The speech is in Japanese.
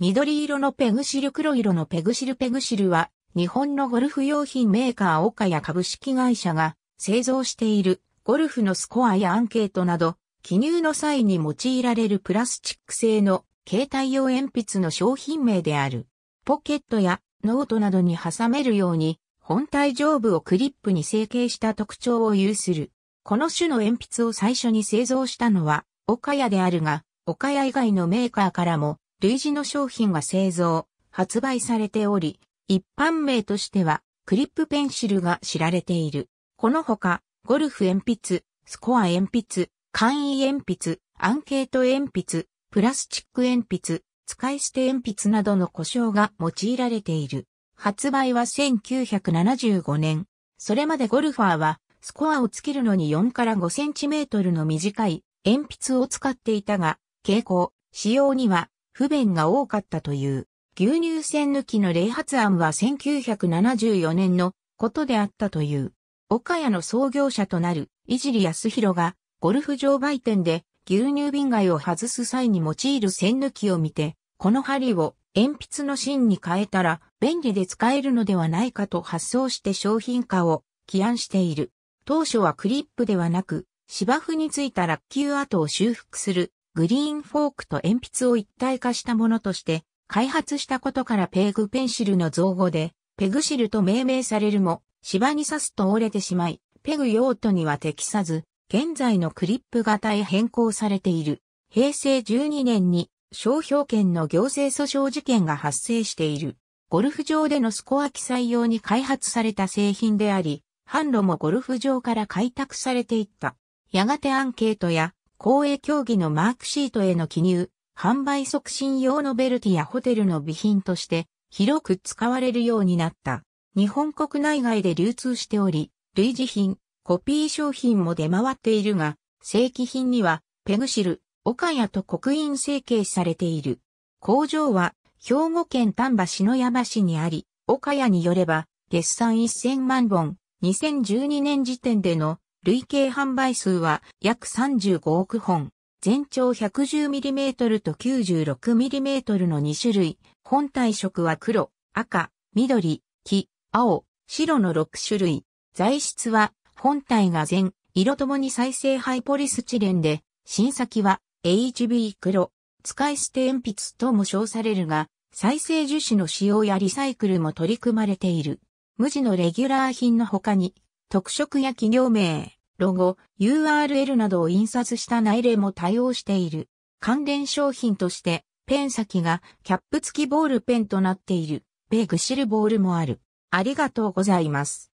緑色のペグシル黒色のペグシルペグシルは、日本のゴルフ用品メーカー岡谷株式会社が製造しているゴルフのスコアやアンケートなど、記入の際に用いられるプラスチック製の携帯用鉛筆の商品名である。ポケットやノートなどに挟めるように、本体上部をクリップに成形した特徴を有する。この種の鉛筆を最初に製造したのは岡谷であるが、岡谷以外のメーカーからも類似の商品が製造、発売されており、一般名としては、クリップペンシルが知られている。このほか、ゴルフ鉛筆、スコア鉛筆、簡易鉛筆、アンケート鉛筆、プラスチック鉛筆、使い捨て鉛筆などの故障が用いられている。発売は1975年。それまでゴルファーは、スコアをつけるのに4から5センチメートルの短い鉛筆を使っていたが、傾向、仕様には不便が多かったという。牛乳栓抜きの例発案は1974年のことであったという。岡谷の創業者となる、いじり康弘が、ゴルフ場売店で牛乳瓶街を外す際に用いる栓抜きを見て、この針を鉛筆の芯に変えたら便利で使えるのではないかと発想して商品化を起案している。当初はクリップではなく、芝生についた落球跡を修復するグリーンフォークと鉛筆を一体化したものとして開発したことからペグペンシルの造語でペグシルと命名されるも芝に刺すと折れてしまいペグ用途には適さず現在のクリップ型へ変更されている。平成12年に商標権の行政訴訟事件が発生している。ゴルフ場でのスコア記載用に開発された製品であり、販路もゴルフ場から開拓されていった。やがてアンケートや公営競技のマークシートへの記入、販売促進用のベルティやホテルの備品として広く使われるようになった。日本国内外で流通しており、類似品、コピー商品も出回っているが、正規品にはペグシル、岡谷と刻印成形されている。工場は兵庫県丹波篠山市にあり、岡谷によれば、月産1000万本、2012年時点での累計販売数は約35億本。全長 110mm と 96mm の2種類。本体色は黒、赤、緑、黄、青、白の6種類。材質は本体が全、色ともに再生ハイポリスチレンで、新先は HB 黒、使い捨て鉛筆とも称されるが、再生樹脂の使用やリサイクルも取り組まれている。無地のレギュラー品の他に、特色や企業名、ロゴ、URL などを印刷した内例も対応している。関連商品として、ペン先がキャップ付きボールペンとなっている、ベグシルボールもある。ありがとうございます。